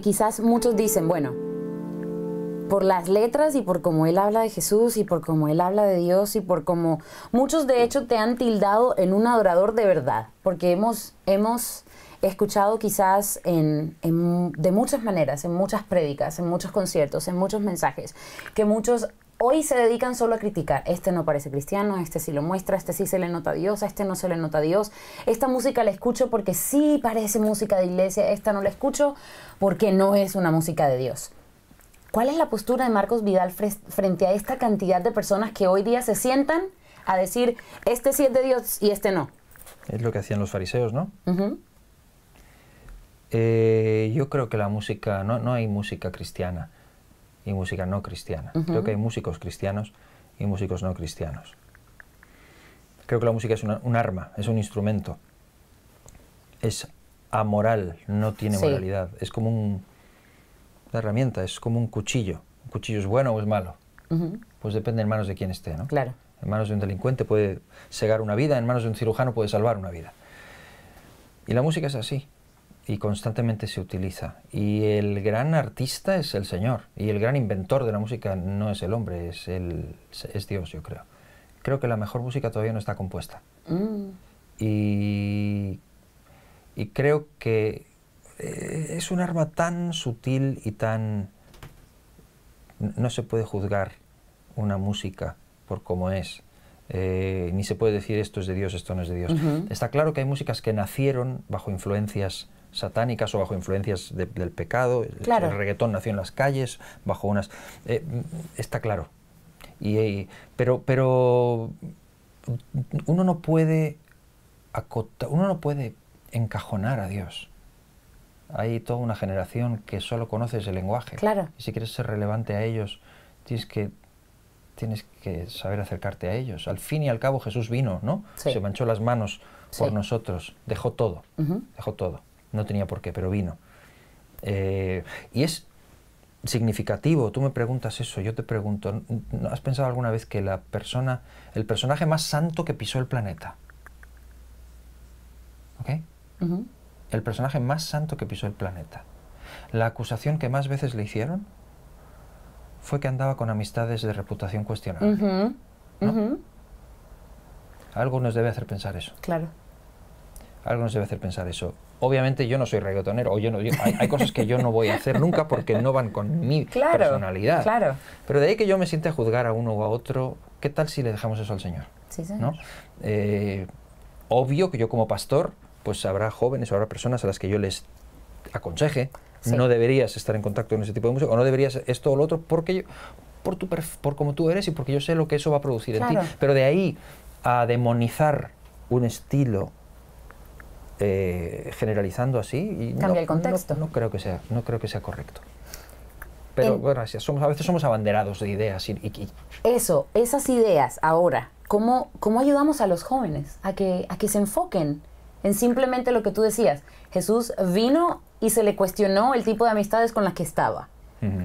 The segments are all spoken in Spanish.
quizás muchos dicen, bueno, por las letras y por cómo él habla de Jesús y por cómo él habla de Dios y por cómo muchos de hecho te han tildado en un adorador de verdad, porque hemos, hemos escuchado quizás en, de muchas maneras, en muchas prédicas, en muchos conciertos, en muchos mensajes, que muchos hoy se dedican solo a criticar. Este no parece cristiano, este sí lo muestra, este sí se le nota a Dios, a este no se le nota a Dios. Esta música la escucho porque sí parece música de iglesia, esta no la escucho porque no es una música de Dios. ¿Cuál es la postura de Marcos Vidal frente a esta cantidad de personas que hoy día se sientan a decir, este sí es de Dios y este no? Es lo que hacían los fariseos, ¿no? Eh, yo creo que la música, no hay música cristiana y música no cristiana. Creo que hay músicos cristianos y músicos no cristianos. Creo que la música es un arma, es un instrumento. Es amoral, no tiene moralidad. Es como una herramienta, es como un cuchillo. ¿Un cuchillo es bueno o es malo? Pues depende en manos de quién esté, ¿no? Claro. En manos de un delincuente puede cegar una vida, en manos de un cirujano puede salvar una vida. Y la música es así y constantemente se utiliza. Y el gran artista es el Señor, y el gran inventor de la música no es el hombre, es, el, es Dios, yo creo. Creo que la mejor música todavía no está compuesta. Mm. Y, y, creo que eh, es un arma tan sutil y tan... No se puede juzgar una música por cómo es. Eh, ni se puede decir esto es de Dios, esto no es de Dios. Está claro que hay músicas que nacieron bajo influencias satánicas o bajo influencias del pecado. El reggaetón nació en las calles, bajo unas... Eh, está claro. Y, eh, pero, pero uno no puede acotar, uno no puede encajonar a Dios. Hay toda una generación que solo conoce ese lenguaje. Claro. Y si quieres ser relevante a ellos, tienes que tienes que saber acercarte a ellos. Al fin y al cabo Jesús vino, ¿no? Se manchó las manos por nosotros, dejó todo, dejó todo no tenía por qué, pero vino. Eh, y es significativo, tú me preguntas eso, yo te pregunto, ¿no ¿has pensado alguna vez que la persona, el personaje más santo que pisó el planeta? ¿Ok? El personaje más santo que pisó el planeta. La acusación que más veces le hicieron fue que andaba con amistades de reputación cuestionada? Algo nos debe hacer pensar eso. Claro algo nos debe hacer pensar eso. Obviamente yo no soy reggaetonero, o yo no, hay, cosas que yo no voy a hacer nunca porque no van con mi personalidad. Claro. Pero de ahí que yo me siente a juzgar a uno o a otro, ¿qué tal si le dejamos eso al Señor? Sí, eh, obvio que yo como pastor, pues habrá jóvenes o habrá personas a las que yo les aconseje, no deberías estar en contacto con ese tipo de música, o no deberías esto o lo otro, porque yo, por, tu por como tú eres y porque yo sé lo que eso va a producir en ti. Pero de ahí a demonizar un estilo eh, generalizando así. Cambia no, el contexto. No, creo que sea, no creo que sea correcto. Pero gracias, somos, a veces somos abanderados de ideas. Y, eso, esas ideas ahora, ¿cómo, ¿cómo ayudamos a los jóvenes a que, a que se enfoquen en simplemente lo que tú decías? Jesús vino y se le cuestionó el tipo de amistades con las que estaba.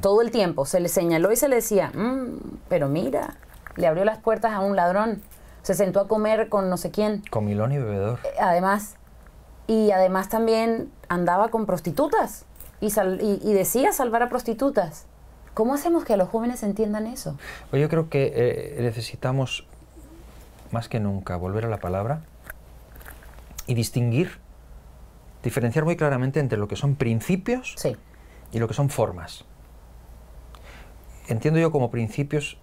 Todo el tiempo se le señaló y se le decía, mm, pero mira, le abrió las puertas a un ladrón, se sentó a comer con no sé quién. Comilón y bebedor. Eh, además, y además también andaba con prostitutas y, y, decía salvar a prostitutas. ¿Cómo hacemos que los jóvenes entiendan eso? yo creo que eh, necesitamos más que nunca volver a la palabra y distinguir, diferenciar muy claramente entre lo que son principios y lo que son formas. Entiendo yo como principios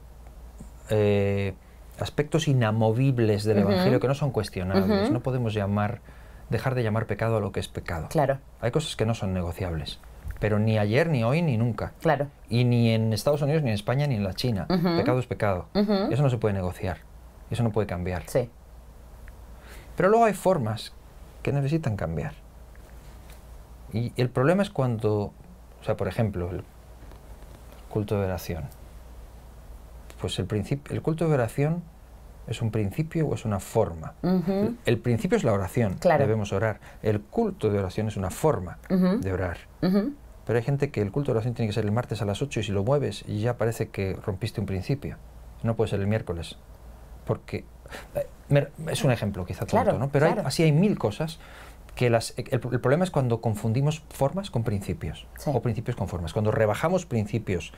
eh, aspectos inamovibles del Evangelio que no son cuestionables, no podemos llamar dejar de llamar pecado a lo que es pecado. Claro. Hay cosas que no son negociables pero ni ayer, ni hoy, ni nunca. Claro. Y ni en Estados Unidos, ni en España, ni en la China. Pecado es pecado. Eso no se puede negociar. Eso no puede cambiar. Sí. Pero luego hay formas que necesitan cambiar. Y el problema es cuando, o sea, por ejemplo, el culto de oración. Pues el, el culto de oración ¿Es un principio o es una forma? El principio es la oración, debemos orar. El culto de oración es una forma de orar. Pero hay gente que el culto de oración tiene que ser el martes a las 8 y si lo mueves ya parece que rompiste un principio. No puede ser el miércoles. Porque eh, es un ejemplo quizá tonto, ¿no? Pero así hay mil cosas que eh, el, problema es cuando confundimos formas con principios o principios con formas. Cuando rebajamos principios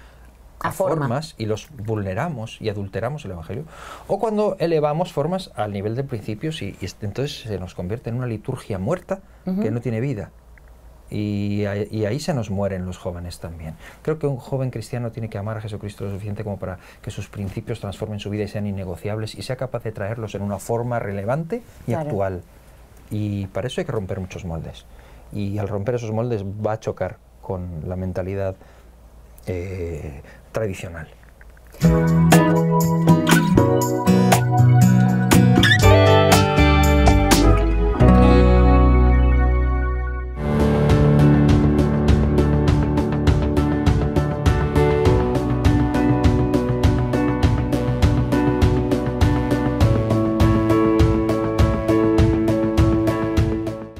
a, formas y los vulneramos y adulteramos el Evangelio, o cuando elevamos formas al nivel de principios y, entonces se nos convierte en una liturgia muerta que no tiene vida. Y, ahí se nos mueren los jóvenes también. Creo que un joven cristiano tiene que amar a Jesucristo lo suficiente como para que sus principios transformen su vida y sean innegociables y sea capaz de traerlos en una forma relevante y actual. Y para eso hay que romper muchos moldes. Y al romper esos moldes va a chocar con la mentalidad eh, tradicional.